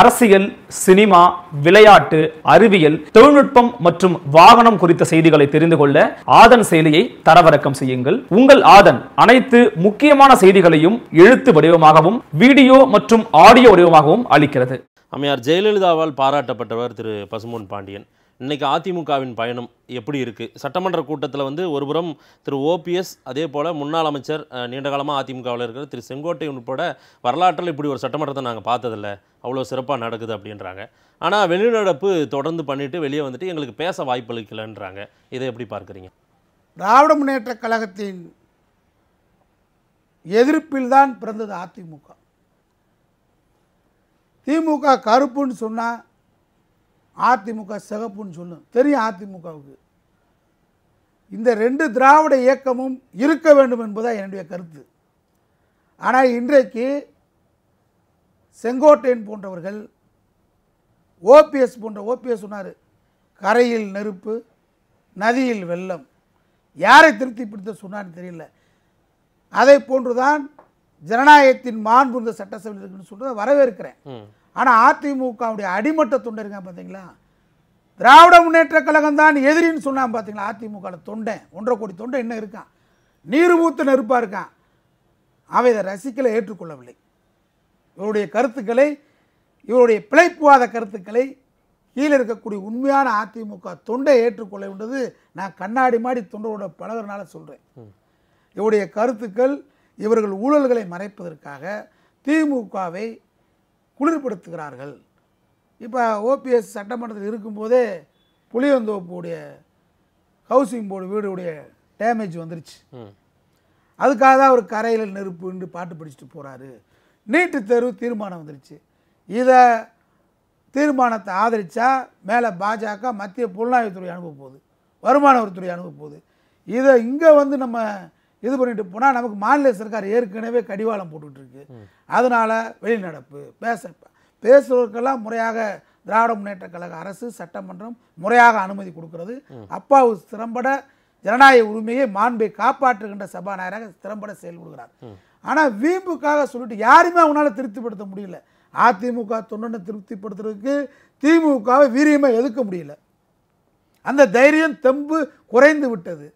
அரசியல் சினிமா விளையாட்டு அறிவியல் தொழில்நுட்பம் மற்றும் வாகனம் குறித்த செய்திகளை தெரிந்து கொள்ள ஆதன் செயலியை தரவிறக்கம் செய்யுங்கள் உங்கள் ஆதன் அனைத்து முக்கியமான செய்திகளையும் எழுத்து வடிவமாகவும் வீடியோ மற்றும் ஆடியோ வடிவமாகவும் அளிக்கிறது அம்மையார் ஜெயலலிதாவால் பாராட்டப்பட்டவர் திரு பசுமோன் பாண்டியன் இன்றைக்கி அதிமுகவின் பயணம் எப்படி இருக்குது சட்டமன்ற கூட்டத்தில் வந்து ஒருபுறம் திரு ஓபிஎஸ் அதே போல் முன்னாள் அமைச்சர் நீண்ட காலமாக அதிமுகவில் இருக்கிற திரு செங்கோட்டை உட்பட வரலாற்றில் இப்படி ஒரு சட்டமன்றத்தை நாங்கள் பார்த்ததில்ல அவ்வளோ சிறப்பாக நடக்குது அப்படின்றாங்க ஆனால் வெளிநடப்பு தொடர்ந்து பண்ணிவிட்டு வெளியே வந்துட்டு எங்களுக்கு பேச வாய்ப்பு அளிக்கலைன்றாங்க இதை எப்படி பார்க்குறீங்க திராவிட முன்னேற்ற கழகத்தின் எதிர்ப்பில் தான் பிறந்தது அதிமுக திமுக கருப்புன்னு சொன்னால் அதிமுக சிகப்புன்னு சொல்லும் தெரியும் அதிமுகவுக்கு இந்த ரெண்டு திராவிட இயக்கமும் இருக்க வேண்டும் என்பதாக என்னுடைய கருத்து ஆனால் இன்றைக்கு செங்கோட்டையன் போன்றவர்கள் ஓபிஎஸ் போன்ற ஓபிஎஸ் சொன்னார் கரையில் நெருப்பு நதியில் வெள்ளம் யாரை திருப்திப்படுத்த பிடித்த சொன்னான்னு தெரியல அதை போன்றுதான் ஜனநாயகத்தின் மாண்புந்த சட்டசபையில் இருக்குன்னு சொல்கிறத வரவேற்கிறேன் ஆனால் அதிமுகவுடைய அடிமட்ட தொண்டை இருக்கான் பார்த்தீங்களா திராவிட முன்னேற்ற கழகம் தான் எதிரின்னு சொன்னால் பார்த்தீங்களா அதிமுகவில் தொண்டை ஒன்றரை கோடி தொண்டை என்ன இருக்கான் நீர் ஊத்து நெருப்பாக இருக்கான் அவை இதை ரசிக்கலை ஏற்றுக்கொள்ளவில்லை இவருடைய கருத்துக்களை இவருடைய பிழைப்புவாத கருத்துக்களை கீழே இருக்கக்கூடிய உண்மையான அதிமுக தொண்டை ஏற்றுக்கொள்ள வேண்டது நான் கண்ணாடி மாடி தொண்டரோட பழகிறனால சொல்கிறேன் இவருடைய கருத்துக்கள் இவர்கள் ஊழல்களை மறைப்பதற்காக திமுகவை குளிர்படுத்துகிறார்கள் இப்போ ஓபிஎஸ் சட்டமன்றத்தில் இருக்கும்போதே புளியந்தோப்புடைய ஹவுசிங் போர்டு வீடுடைய டேமேஜ் வந்துருச்சு அதுக்காக தான் அவர் கரையில் நெருப்புன்னு பாட்டு படிச்சுட்டு போகிறாரு நீட்டு தேர்வு தீர்மானம் வந்துருச்சு இதை தீர்மானத்தை ஆதரித்தா மேலே பாஜக மத்திய புலனாய்வுத்துறை அனுப்ப போகுது வருமான வரித்துறை அனுப்ப போகுது இதை இங்கே வந்து நம்ம இது பண்ணிட்டு போனால் நமக்கு மாநில சர்க்கார் ஏற்கனவே கடிவாளம் இருக்கு அதனால வெளிநடப்பு பேச பேசுவதற்கெல்லாம் முறையாக திராவிட முன்னேற்ற கழக அரசு சட்டமன்றம் முறையாக அனுமதி கொடுக்கிறது அப்பாவு திறம்பட ஜனநாயக உரிமையை மாண்பை காப்பாற்றுகின்ற சபாநாயகராக திறம்பட செயல்படுகிறார் ஆனால் வீம்புக்காக சொல்லிட்டு யாருமே அவனால் திருப்திப்படுத்த முடியல அதிமுக தொண்டனை திருப்திப்படுத்துறதுக்கு திமுகவை வீரியமாக எதுக்க முடியல அந்த தைரியம் தெம்பு குறைந்து விட்டது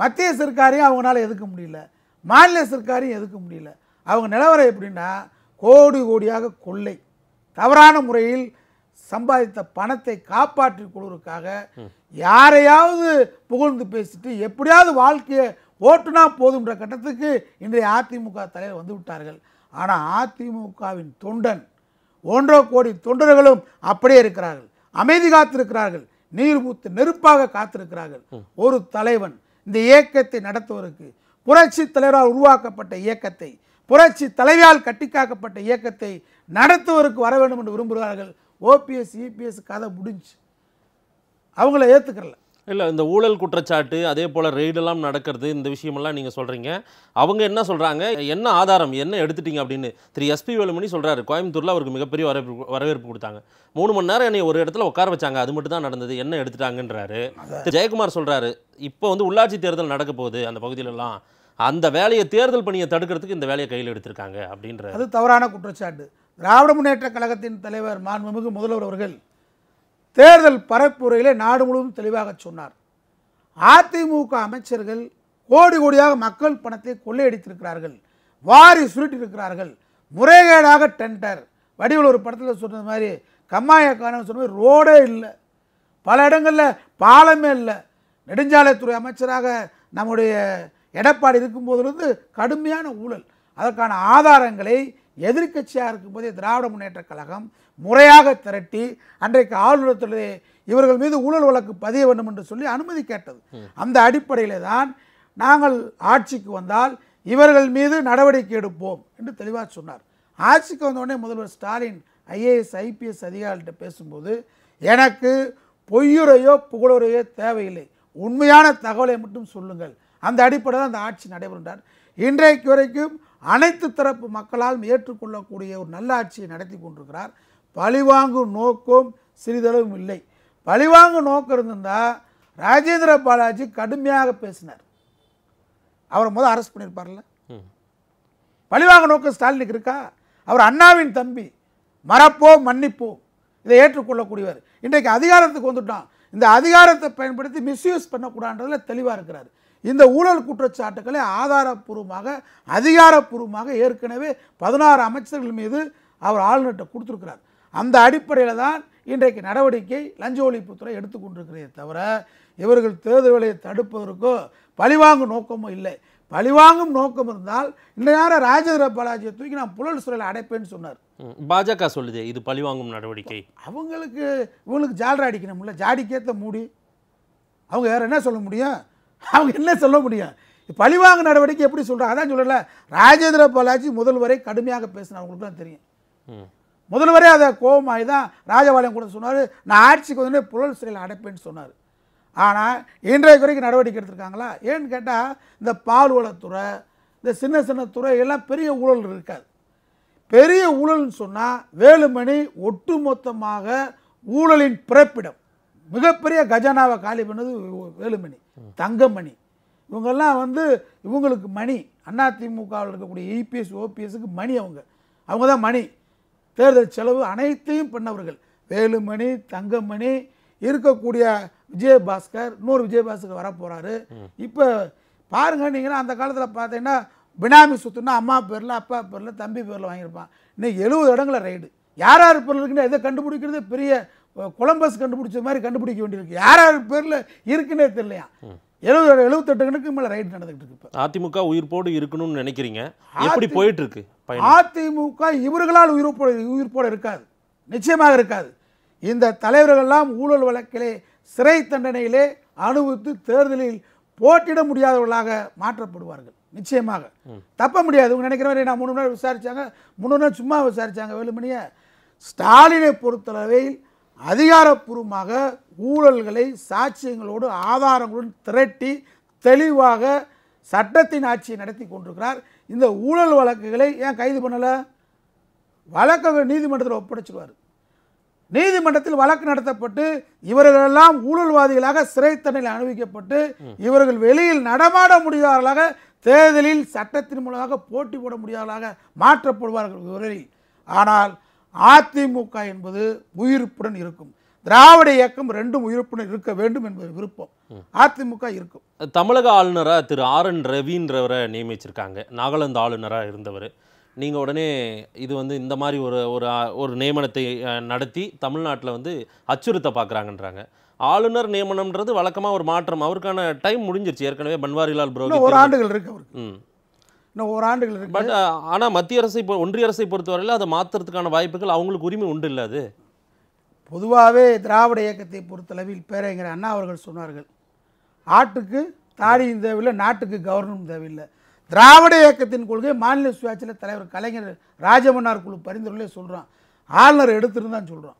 மத்திய சர்க்காரையும் அவங்களால எதுக்க முடியல மாநில சர்க்காரையும் எதுக்க முடியல அவங்க நிலவரம் எப்படின்னா கோடி கோடியாக கொள்ளை தவறான முறையில் சம்பாதித்த பணத்தை காப்பாற்றிக் கொள்வதற்காக யாரையாவது புகழ்ந்து பேசிட்டு எப்படியாவது வாழ்க்கையை ஓட்டுனா போதுன்ற கட்டத்துக்கு இன்றைய அதிமுக தலைவர் வந்து விட்டார்கள் ஆனால் அதிமுகவின் தொண்டன் ஒன்றரை கோடி தொண்டர்களும் அப்படியே இருக்கிறார்கள் அமைதி காத்திருக்கிறார்கள் நீர் மூத்து நெருப்பாக காத்திருக்கிறார்கள் ஒரு தலைவன் இந்த இயக்கத்தை நடத்துவதற்கு புரட்சி தலைவரால் உருவாக்கப்பட்ட இயக்கத்தை புரட்சி தலைவியால் கட்டிக்காக்கப்பட்ட இயக்கத்தை நடத்துவதற்கு வர வேண்டும் என்று விரும்புகிறார்கள் ஓபிஎஸ் இபிஎஸ் கதை முடிஞ்சு அவங்கள ஏற்றுக்கிறல இல்லை இந்த ஊழல் குற்றச்சாட்டு அதே போல் ரெய்டெல்லாம் நடக்கிறது இந்த விஷயமெல்லாம் நீங்கள் சொல்கிறீங்க அவங்க என்ன சொல்கிறாங்க என்ன ஆதாரம் என்ன எடுத்துட்டீங்க அப்படின்னு திரு எஸ்பி வேலுமணி சொல்கிறாரு கோயம்புத்தூரில் அவருக்கு மிகப்பெரிய வரவேற்பு வரவேற்பு கொடுத்தாங்க மூணு மணி நேரம் என்னை ஒரு இடத்துல உட்கார வச்சாங்க அது மட்டும் தான் நடந்தது என்ன எடுத்துட்டாங்கன்றாரு ஜெயக்குமார் சொல்கிறாரு இப்போ வந்து உள்ளாட்சி தேர்தல் நடக்க போகுது அந்த பகுதியிலலாம் அந்த வேலையை தேர்தல் பணியை தடுக்கிறதுக்கு இந்த வேலையை கையில் எடுத்திருக்காங்க அப்படின்ற அது தவறான குற்றச்சாட்டு திராவிட முன்னேற்ற கழகத்தின் தலைவர் மாண்புமிகு முதல்வர் அவர்கள் தேர்தல் பரப்புரையிலே நாடு முழுவதும் தெளிவாக சொன்னார் அதிமுக அமைச்சர்கள் கோடி கோடியாக மக்கள் பணத்தை கொள்ளையடித்திருக்கிறார்கள் வாரி சுருட்டியிருக்கிறார்கள் முறைகேடாக டெண்டர் வடிவில் ஒரு படத்தில் சொன்னது மாதிரி கம்மாயக்காரன் சொன்ன மாதிரி ரோடே இல்லை பல இடங்களில் பாலமே இல்லை நெடுஞ்சாலைத்துறை அமைச்சராக நம்முடைய எடப்பாடி இருக்கும்போதுலேருந்து கடுமையான ஊழல் அதற்கான ஆதாரங்களை எதிர்கட்சியாக இருக்கும்போதே திராவிட முன்னேற்ற கழகம் முறையாக திரட்டி அன்றைக்கு ஆளுநரத்திலே இவர்கள் மீது ஊழல் வழக்கு பதிய வேண்டும் என்று சொல்லி அனுமதி கேட்டது அந்த அடிப்படையில் தான் நாங்கள் ஆட்சிக்கு வந்தால் இவர்கள் மீது நடவடிக்கை எடுப்போம் என்று தெளிவாக சொன்னார் ஆட்சிக்கு வந்தவுடனே முதல்வர் ஸ்டாலின் ஐஏஎஸ் ஐபிஎஸ் அதிகாரிகிட்ட பேசும்போது எனக்கு பொய்யுரையோ புகழுரையோ தேவையில்லை உண்மையான தகவலை மட்டும் சொல்லுங்கள் அந்த அடிப்படையில் அந்த ஆட்சி நடைபெறுகிறார் இன்றைக்கு வரைக்கும் அனைத்து தரப்பு மக்களாலும் ஏற்றுக்கொள்ளக்கூடிய ஒரு நல்லாட்சியை நடத்தி கொண்டிருக்கிறார் பழிவாங்கும் நோக்கம் சிறிதளவும் இல்லை பழிவாங்கும் நோக்கம் இருந்திருந்தால் ராஜேந்திர பாலாஜி கடுமையாக பேசினார் அவரை முதல் அரெஸ்ட் பண்ணியிருப்பார்ல பழிவாங்க நோக்கம் ஸ்டாலினுக்கு இருக்கா அவர் அண்ணாவின் தம்பி மறப்போ மன்னிப்போ இதை ஏற்றுக்கொள்ளக்கூடியவர் இன்றைக்கு அதிகாரத்துக்கு வந்துட்டான் இந்த அதிகாரத்தை பயன்படுத்தி மிஸ்யூஸ் பண்ணக்கூடாதுன்றதுல தெளிவாக இருக்கிறார் இந்த ஊழல் குற்றச்சாட்டுக்களை ஆதாரப்பூர்வமாக அதிகாரப்பூர்வமாக ஏற்கனவே பதினாறு அமைச்சர்கள் மீது அவர் ஆளுநர்கிட்ட கொடுத்துருக்கிறார் அந்த அடிப்படையில் தான் இன்றைக்கு நடவடிக்கை லஞ்ச ஒழிப்புத்துறை எடுத்துக்கொண்டிருக்கிறதே தவிர இவர்கள் தேர்தல்களை தடுப்பதற்கோ பழிவாங்கும் நோக்கமும் இல்லை பழிவாங்கும் நோக்கம் இருந்தால் இந்த நேரம் ராஜேந்திர பாலாஜியை தூக்கி நான் புலல் சூழல் அடைப்பேன்னு சொன்னார் பாஜக சொல்லுது இது பழிவாங்கும் நடவடிக்கை அவங்களுக்கு இவங்களுக்கு ஜால்ரா அடிக்கணும்ல ஜாடிக்கேற்ற மூடி அவங்க வேறு என்ன சொல்ல முடியும் அவங்க என்ன சொல்ல முடியும் பழிவாங்க நடவடிக்கை எப்படி சொல்கிறாங்க அதான் சொல்லல ராஜேந்திர பாலாஜி முதல்வரை கடுமையாக பேசினா அவங்களுக்கு தான் தெரியும் முதல்வரே அதை கோபமாகி தான் ராஜபாளையம் கூட சொன்னார் நான் ஆட்சிக்கு வந்து புழல் சிறையில் அடைப்பேன்னு சொன்னார் ஆனால் இன்றைய குறைக்கு நடவடிக்கை எடுத்திருக்காங்களா ஏன்னு கேட்டால் இந்த பால்வளத்துறை இந்த சின்ன சின்ன துறை எல்லாம் பெரிய ஊழல் இருக்காது பெரிய ஊழல்னு சொன்னால் வேலுமணி ஒட்டுமொத்தமாக ஊழலின் பிறப்பிடம் மிகப்பெரிய கஜானாவை காலி பண்ணது வேலுமணி தங்கமணி இவங்கெல்லாம் வந்து இவங்களுக்கு மணி அதிமுகவில் இருக்கக்கூடிய இபிஎஸ் e ஓபிஎஸ்க்கு மணி அவங்க அவங்க தான் மணி தேர்தல் செலவு அனைத்தையும் பண்ணவர்கள் வேலுமணி தங்கமணி இருக்கக்கூடிய விஜயபாஸ்கர் இன்னொரு விஜயபாஸ்கர் வரப்போகிறாரு இப்போ பாருங்க நீங்கன்னா அந்த காலத்தில் பார்த்தீங்கன்னா பினாமி சொத்துன்னா அம்மா பேரில் அப்பா பேரில் தம்பி பேரில் வாங்கியிருப்பான் இன்னைக்கு எழுபது இடங்களை ரைடு யார் யார் பேரில் இருக்குன்னு எதை கண்டுபிடிக்கிறது பெரிய கொலம்பஸ் கண்டுபிடிச்ச மாதிரி கண்டுபிடிக்க வேண்டியிருக்கு யார் யார் பேரில் இருக்குன்னே தெரியலையா எழுபது எழுபத்தெட்டு கணக்கு மேலே ரைட் நடந்துகிட்டு இருக்கு அதிமுக உயிர்ப்போடு இருக்கணும்னு நினைக்கிறீங்க எப்படி போயிட்டு இருக்கு அதிமுக இவர்களால் உயிர்ப்போடு உயிர்ப்போடு இருக்காது நிச்சயமாக இருக்காது இந்த தலைவர்கள்லாம் ஊழல் வழக்கிலே சிறை தண்டனையிலே அனுபவித்து தேர்தலில் போட்டியிட முடியாதவர்களாக மாற்றப்படுவார்கள் நிச்சயமாக தப்ப முடியாது இவங்க நினைக்கிற மாதிரி நான் மூணு நாள் விசாரித்தாங்க மூணு நாள் சும்மா விசாரித்தாங்க வேலுமணியை ஸ்டாலினை பொறுத்தளவில் அதிகாரப்பூர்வமாக ஊழல்களை சாட்சியங்களோடு ஆதாரங்களுடன் திரட்டி தெளிவாக சட்டத்தின் ஆட்சியை நடத்தி கொண்டிருக்கிறார் இந்த ஊழல் வழக்குகளை ஏன் கைது பண்ணலை வழக்கை நீதிமன்றத்தில் ஒப்படைச்சிடுவார் நீதிமன்றத்தில் வழக்கு நடத்தப்பட்டு இவர்களெல்லாம் ஊழல்வாதிகளாக சிறை அனுபவிக்கப்பட்டு இவர்கள் வெளியில் நடமாட முடியாதவர்களாக தேர்தலில் சட்டத்தின் மூலமாக போட்டி போட முடியாதவர்களாக மாற்றப்படுவார்கள் விரைவில் ஆனால் அதிமுக என்பது உயிர்ப்புடன் இருக்கும் திராவிட இயக்கம் ரெண்டும் உயிர்ப்புடன் இருக்க வேண்டும் என்பது விருப்பம் அதிமுக இருக்கும் தமிழக ஆளுநராக திரு ஆர் என் ரவின்றவரை நியமிச்சிருக்காங்க நாகாலாந்து ஆளுநராக இருந்தவர் நீங்கள் உடனே இது வந்து இந்த மாதிரி ஒரு ஒரு ஒரு நியமனத்தை நடத்தி தமிழ்நாட்டில் வந்து அச்சுறுத்த பார்க்குறாங்கன்றாங்க ஆளுநர் நியமனம்ன்றது வழக்கமாக ஒரு மாற்றம் அவருக்கான டைம் முடிஞ்சிருச்சு ஏற்கனவே பன்வாரிலால் புரோஹித் ஒரு ஆண்டுகள் இருக்கு அவருக்கு இன்னும் ஓராண்டுகள் இருக்கு பட் ஆனால் மத்திய அரசை ஒன்றிய அரசை பொறுத்தவரையில் அதை மாற்றுறதுக்கான வாய்ப்புகள் அவங்களுக்கு உரிமை உண்டு இல்லை அது பொதுவாகவே திராவிட இயக்கத்தை பொறுத்தளவில் பேரங்கிற அண்ணா அவர்கள் சொன்னார்கள் ஆட்டுக்கு தாடியும் தேவையில்லை நாட்டுக்கு கவர்னரும் தேவையில்லை திராவிட இயக்கத்தின் கொள்கை மாநில சுயாட்சியில் தலைவர் கலைஞர் ராஜமன்னார் குழு பரிந்துரையிலே சொல்கிறான் ஆளுநர் எடுத்துருந்தான் சொல்கிறோம்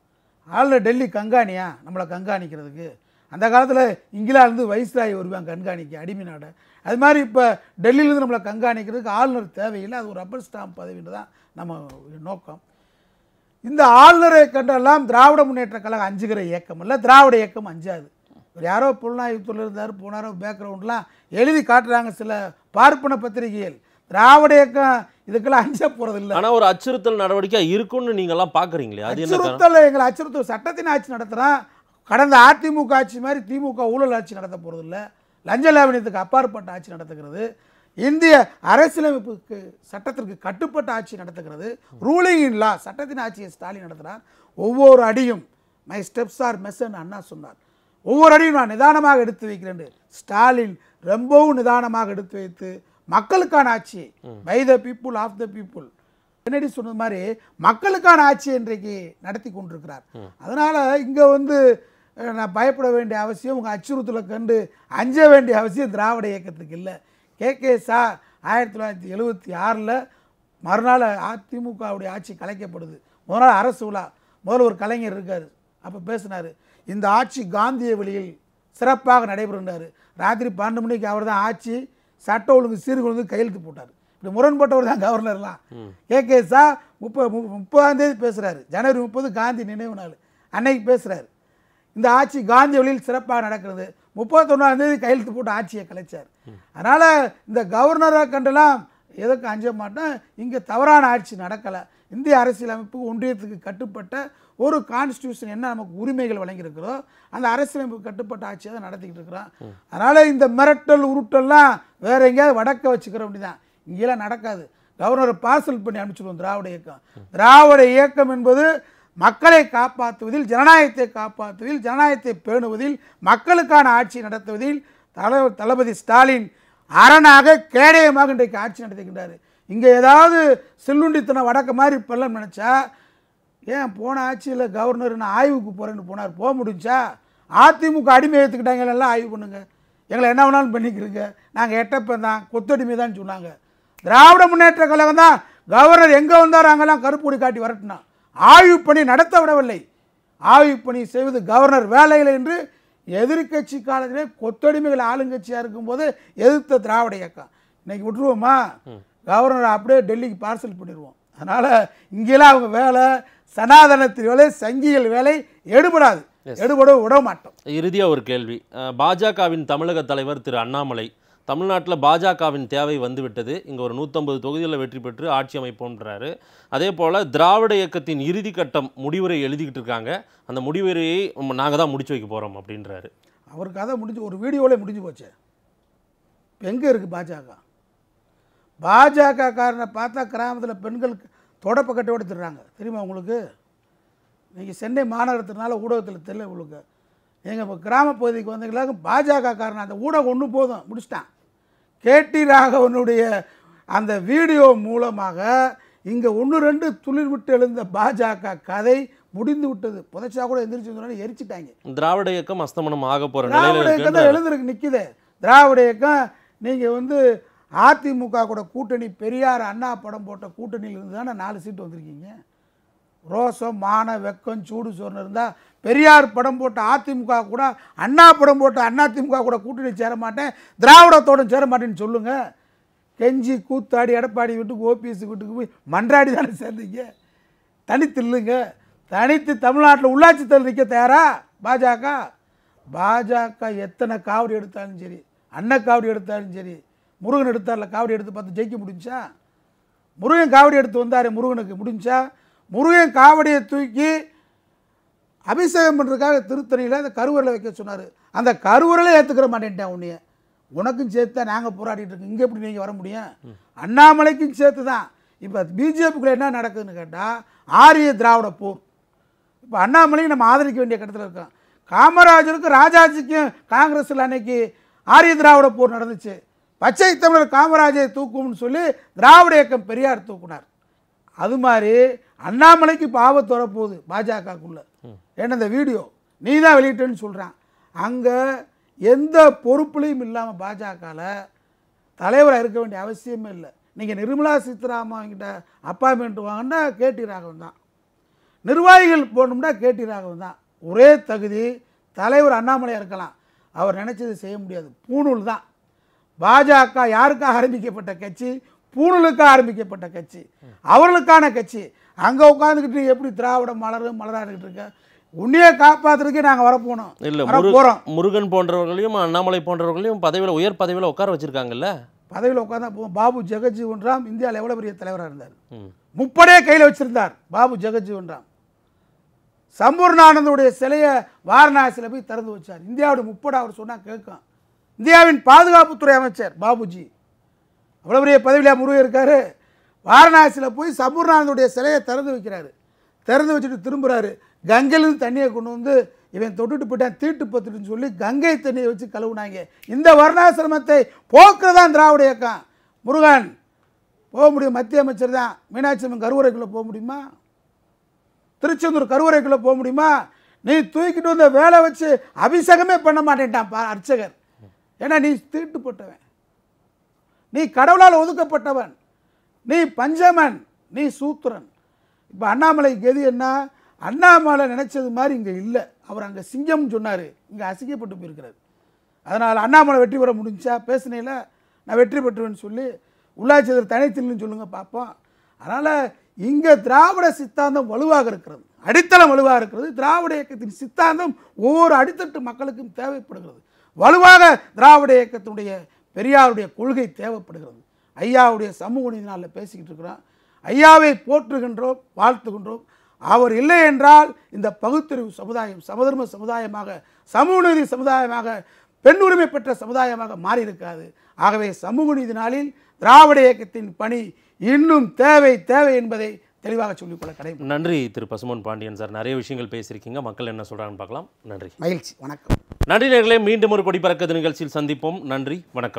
ஆளுநர் டெல்லி கண்காணியா நம்மளை கண்காணிக்கிறதுக்கு அந்த காலத்தில் இங்கிலாந்து வைஸ்ராய் வருவாங்க கண்காணிக்க அடிமை நாடை அது மாதிரி இப்போ டெல்லியிலேருந்து நம்மளை கண்காணிக்கிறதுக்கு ஆளுநர் தேவையில்லை அது ஒரு ரப்பர் ஸ்டாம்ப் பதவின்னு தான் நம்ம நோக்கம் இந்த ஆளுநரை கண்டெல்லாம் திராவிட முன்னேற்ற கழகம் அஞ்சுகிற இயக்கம் இல்லை திராவிட இயக்கம் அஞ்சாது இவர் யாரோ புலனாய்வுத்துறையில் இருந்தார் போனாரோ பேக்ரவுண்ட்லாம் எழுதி காட்டுறாங்க சில பார்ப்பன பத்திரிகைகள் திராவிட இயக்கம் இதுக்கெல்லாம் அஞ்ச போகிறது இல்லை ஆனால் ஒரு அச்சுறுத்தல் நடவடிக்கை இருக்கும்னு நீங்கள்லாம் பார்க்குறீங்களே அது அச்சுறுத்தல் எங்களை அச்சுறுத்தல் சட்டத்தின் ஆட்சி நடத்துகிறேன் கடந்த அதிமுக ஆட்சி மாதிரி திமுக ஊழல் ஆட்சி நடத்த போகிறது இல்லை லஞ்ச லாவணியத்துக்கு அப்பாற்பட்ட ஆட்சி நடத்துகிறது இந்திய அரசியலமைப்புக்கு சட்டத்திற்கு கட்டுப்பட்ட ஆட்சி நடத்துகிறது ரூலிங் இன் லா சட்டத்தின் ஆட்சியை ஸ்டாலின் நடத்தினார் ஒவ்வொரு அடியும் மை ஸ்டெப்ஸ் ஆர் மெஸ்ன்னு அண்ணா சொன்னார் ஒவ்வொரு அடியும் நான் நிதானமாக எடுத்து வைக்கிறேன் ஸ்டாலின் ரொம்பவும் நிதானமாக எடுத்து வைத்து மக்களுக்கான ஆட்சி by the people of the people Kennedy சொன்னது மாதிரி மக்களுக்கான ஆட்சி இன்றைக்கு நடத்தி கொண்டிருக்கிறார் அதனால் இங்கே வந்து நான் பயப்பட வேண்டிய அவசியம் உங்கள் அச்சுறுத்தலை கண்டு அஞ்ச வேண்டிய அவசியம் திராவிட இயக்கத்துக்கு இல்லை கே கே சா ஆயிரத்தி தொள்ளாயிரத்தி எழுபத்தி ஆறில் மறுநாள் அதிமுகவுடைய ஆட்சி கலைக்கப்படுது முதல் அரசு விழா முதல்ல ஒரு கலைஞர் இருக்கார் அப்போ பேசினார் இந்த ஆட்சி காந்திய வழியில் சிறப்பாக நடைபெறுகிறார் ராத்திரி பன்னெண்டு மணிக்கு அவர் தான் ஆட்சி சட்ட ஒழுங்கு சீர்குழுந்து கையெழுத்து போட்டார் இப்படி முரண்பட்டவர் தான் கவர்னர்லாம் கே கே சா முப்பது முப்பதாம் தேதி பேசுகிறாரு ஜனவரி முப்பது காந்தி நினைவு நாள் அன்னைக்கு பேசுகிறாரு இந்த ஆட்சி காந்தி வழியில் சிறப்பாக நடக்கிறது முப்பத்தொன்னாந்தேதி கையெழுத்து போட்டு ஆட்சியை கலைச்சார் அதனால் இந்த கவர்னரை கண்டெல்லாம் எதுக்கும் அஞ்ச மாட்டேன் இங்கே தவறான ஆட்சி நடக்கலை இந்திய அரசியலமைப்பு ஒன்றியத்துக்கு கட்டுப்பட்ட ஒரு கான்ஸ்டியூஷன் என்ன நமக்கு உரிமைகள் வழங்கியிருக்கிறோ அந்த அரசியலமைப்பு கட்டுப்பட்ட ஆட்சியை தான் நடத்திக்கிட்டு இருக்கிறோம் அதனால் இந்த மிரட்டல் உருட்டல்லாம் வேறு எங்கேயாவது வடக்க வச்சுக்கிற அப்படிதான் இங்கெல்லாம் நடக்காது கவர்னரை பார்சல் பண்ணி அனுப்பிச்சிடுவோம் திராவிட இயக்கம் திராவிட இயக்கம் என்பது மக்களை காப்பாற்றுவதில் ஜனநாயகத்தை காப்பாற்றுவதில் ஜனநாயகத்தை பேணுவதில் மக்களுக்கான ஆட்சி நடத்துவதில் தல தளபதி ஸ்டாலின் அரணாக கேடயமாக இன்றைக்கு ஆட்சி நடத்துகின்றார் இங்கே ஏதாவது செல்லுண்டித்தன வடக்க மாதிரி இப்பெல்லாம் நினச்சா ஏன் போன ஆட்சியில் கவர்னர் நான் ஆய்வுக்கு போகிறேன்னு போனார் போக முடிஞ்சா அதிமுக அடிமை ஏற்றுக்கிட்டாங்க எல்லாம் ஆய்வு பண்ணுங்கள் எங்களை என்ன வேணாலும் பண்ணிக்கிறீங்க நாங்கள் எட்டப்பன் தான் கொத்தடிமை தான் சொன்னாங்க திராவிட முன்னேற்ற கழகம் தான் கவர்னர் எங்கே வந்தார் அங்கெல்லாம் கருப்பொடி காட்டி வரட்டுனா ஆய்வு பணி நடத்த விடவில்லை ஆய்வு பணி செய்வது கவர்னர் வேலையில் என்று எதிர்கட்சி காலத்திலே கொத்தடிமைகள் ஆளுங்கட்சியாக இருக்கும்போது எதிர்த்த திராவிட இயக்கம் இன்னைக்கு விட்டுருவோமா கவர்னர் அப்படியே டெல்லிக்கு பார்சல் பண்ணிடுவோம் அதனால் இங்கெல்லாம் அவங்க வேலை சனாதனத்தின் வேலை சங்கிகள் வேலை எடுபடாது எடுபட விட மாட்டோம் இறுதியாக ஒரு கேள்வி பாஜகவின் தமிழக தலைவர் திரு அண்ணாமலை தமிழ்நாட்டில் பாஜகவின் தேவை வந்துவிட்டது இங்கே ஒரு நூற்றம்பது தொகுதிகளில் வெற்றி பெற்று ஆட்சி அமைப்போன்றாரு அதே போல் திராவிட இயக்கத்தின் இறுதி கட்டம் முடிவுரை எழுதிக்கிட்டு இருக்காங்க அந்த முடிவுரையை நாங்கள் தான் முடிச்சு வைக்க போகிறோம் அப்படின்றாரு அவருக்கு கதை முடிஞ்சு ஒரு வீடியோவிலே முடிஞ்சு போச்சு இப்போ எங்கே இருக்குது பாஜக பாஜக காரனை பார்த்தா கிராமத்தில் பெண்கள் தொடப்ப கட்டை எடுத்துடுறாங்க தெரியுமா உங்களுக்கு நீங்கள் சென்னை மாநகரத்தினால ஊடகத்தில் தெரியல உங்களுக்கு எங்கள் இப்போ பகுதிக்கு வந்தீங்களா பாஜக காரணம் அந்த ஊடகம் ஒன்று போதும் முடிச்சிட்டான் கேடி ராகவனுடைய அந்த வீடியோ மூலமாக இங்கே ஒன்று ரெண்டு துளிர் விட்டு எழுந்த பாஜக கதை முடிந்து விட்டது புதைச்சா கூட எந்திரிச்சு எரிச்சிட்டாங்க திராவிட இயக்கம் அஸ்தமனம் ஆக போகிற திராவிட இயக்கம் தான் எழுந்திருக்கு நிற்கிது திராவிட இயக்கம் நீங்கள் வந்து அதிமுக கூட கூட்டணி பெரியார் அண்ணா படம் போட்ட கூட்டணியில் இருந்து தானே நாலு சீட்டு வந்திருக்கீங்க ரோசம் மான வெக்கம் சூடு சோர்னு இருந்தால் பெரியார் படம் போட்ட அதிமுக கூட அண்ணா படம் போட்ட அண்ணா திமுக கூட கூட்டணி சேர மாட்டேன் திராவிடத்தோடு சேர மாட்டேன்னு சொல்லுங்கள் கெஞ்சி கூத்தாடி எடப்பாடி வீட்டுக்கு ஓபிஎஸ் வீட்டுக்கு போய் மன்றாடி தானே சேர்ந்தீங்க தனித்து இல்லைங்க தனித்து தமிழ்நாட்டில் உள்ளாட்சி தேர்தல் நிற்க தயாரா பாஜக பாஜக எத்தனை காவடி எடுத்தாலும் சரி அண்ணன் காவடி எடுத்தாலும் சரி முருகன் எடுத்தாரில் காவடி எடுத்து பார்த்து ஜெயிக்க முடிஞ்சா முருகன் காவடி எடுத்து வந்தார் முருகனுக்கு முடிஞ்சா முருகன் காவடியை தூக்கி அபிஷேகம் பண்ணுறதுக்காக திருத்தணியில் அந்த கருவறையில் வைக்க சொன்னார் அந்த கருவறையில ஏற்றுக்கிற மாட்டேன்ட்டேன் உன்னைய உனக்கும் சேர்த்து தான் நாங்கள் போராடிட்டு இருக்கோம் இங்கே எப்படி நீங்கள் வர முடியும் அண்ணாமலைக்கும் சேர்த்து தான் இப்போ பிஜேபிக்குள்ளே என்ன நடக்குதுன்னு கேட்டால் ஆரிய திராவிட போர் இப்போ அண்ணாமலையும் நம்ம ஆதரிக்க வேண்டிய கட்டத்தில் இருக்கோம் காமராஜருக்கும் ராஜாஜிக்கும் காங்கிரஸில் அன்னைக்கு ஆரிய திராவிட போர் நடந்துச்சு பச்சை தமிழர் காமராஜரை தூக்கும்னு சொல்லி திராவிட இயக்கம் பெரியார் தூக்குனார் அது மாதிரி அண்ணாமலைக்கு பாவம் துறப்போகுது பாஜகக்குள்ளே ஏன்னா இந்த வீடியோ நீ தான் வெளியிட்டேன்னு சொல்கிறான் அங்கே எந்த பொறுப்புலையும் இல்லாமல் பாஜகவில் தலைவராக இருக்க வேண்டிய அவசியமே இல்லை நீங்கள் நிர்மலா சீதாராமன்கிட்ட அப்பாயின்மெண்ட் வாங்கினா கேடி ராகவன் தான் நிர்வாகிகள் போகணும்னா கேடி ராகவன் தான் ஒரே தகுதி தலைவர் அண்ணாமலையாக இருக்கலாம் அவர் நினச்சது செய்ய முடியாது பூணூல் தான் பாஜக யாருக்காக ஆரம்பிக்கப்பட்ட கட்சி பூணலுக்காக ஆரம்பிக்கப்பட்ட கட்சி அவர்களுக்கான கட்சி அங்கே உட்காந்துக்கிட்டு எப்படி திராவிடம் மலரும் மலராகிட்டு இருக்க உன்னையே காப்பாத்துறதுக்கே நாங்கள் வரப்போனோம் இல்லை போகிறோம் முருகன் போன்றவர்களையும் அண்ணாமலை போன்றவர்களையும் பதவியில் உயர் பதவியில் உட்கார வச்சிருக்காங்கல்ல பதவியில் உட்காந்தா போவோம் பாபு ஜெகஜீவன் ராம் இந்தியாவில் எவ்வளோ பெரிய தலைவராக இருந்தார் முப்படையே கையில் வச்சிருந்தார் பாபு ஜெகஜீவன் ராம் சம்பூர்ணானந்தோடைய சிலையை வாரணாசியில் போய் திறந்து வச்சார் இந்தியாவோட முப்படை அவர் சொன்னால் கேட்கும் இந்தியாவின் பாதுகாப்புத்துறை அமைச்சர் பாபுஜி அவ்வளோ பெரிய பதவியில் முருகன் இருக்கார் வாரணாசியில் போய் சம்பூர்ணானந்தனுடைய சிலையை திறந்து வைக்கிறாரு திறந்து வச்சுட்டு திரும்புகிறாரு கங்கையிலேருந்து தண்ணியை கொண்டு வந்து இவன் தொட்டுட்டு போயிட்டான் தீட்டு பத்துட்டுன்னு சொல்லி கங்கை தண்ணியை வச்சு கழுவுனாங்க இந்த வர்ணாசிரமத்தை போக்குறதான் திராவிட இயக்கம் முருகன் போக முடியும் மத்திய அமைச்சர் தான் மீனாட்சி அம்மன் கருவுரைக்குள்ளே போக முடியுமா திருச்செந்தூர் கருவறைக்குள்ளே போக முடியுமா நீ தூக்கிட்டு வந்த வேலை வச்சு அபிஷேகமே பண்ண மாட்டேன்ட்டான் அர்ச்சகர் ஏன்னா நீ தீட்டு போட்டவன் நீ கடவுளால் ஒதுக்கப்பட்டவன் நீ பஞ்சமன் நீ சூத்திரன் இப்போ அண்ணாமலை கெதி என்ன அண்ணாமலை நினச்சது மாதிரி இங்கே இல்லை அவர் அங்கே சிங்கம்னு சொன்னார் இங்கே அசிங்கப்பட்டு போயிருக்கிறார் அதனால் அண்ணாமலை வெற்றி பெற முடிஞ்சா பேசினேல நான் வெற்றி பெற்றுவேன்னு சொல்லி உள்ளாட்சி தனித்தில்னு சொல்லுங்கள் பார்ப்போம் அதனால் இங்கே திராவிட சித்தாந்தம் வலுவாக இருக்கிறது அடித்தளம் வலுவாக இருக்கிறது திராவிட இயக்கத்தின் சித்தாந்தம் ஒவ்வொரு அடித்தட்டு மக்களுக்கும் தேவைப்படுகிறது வலுவாக திராவிட இயக்கத்தினுடைய பெரியாருடைய கொள்கை தேவைப்படுகிறது ஐயாவுடைய சமூக நாளில் பேசிக்கிட்டு இருக்கிறோம் ஐயாவை போற்றுகின்றோம் வாழ்த்துகின்றோம் அவர் இல்லை என்றால் இந்த பகுத்தறிவு சமுதாயம் சமதர்ம சமுதாயமாக சமூக நீதி சமுதாயமாக பெண் உரிமை பெற்ற சமுதாயமாக மாறியிருக்காது ஆகவே சமூக நீதி நாளில் திராவிட இயக்கத்தின் பணி இன்னும் தேவை தேவை என்பதை தெளிவாக சொல்லிக்கொள்ள கடை நன்றி திரு பசுமன் பாண்டியன் சார் நிறைய விஷயங்கள் பேசியிருக்கீங்க மக்கள் என்ன சொல்கிறாங்கன்னு பார்க்கலாம் நன்றி மகிழ்ச்சி வணக்கம் நன்றி நேர்களை மீண்டும் ஒரு கொடி பறக்கிறது நிகழ்ச்சியில் சந்திப்போம் நன்றி வணக்கம்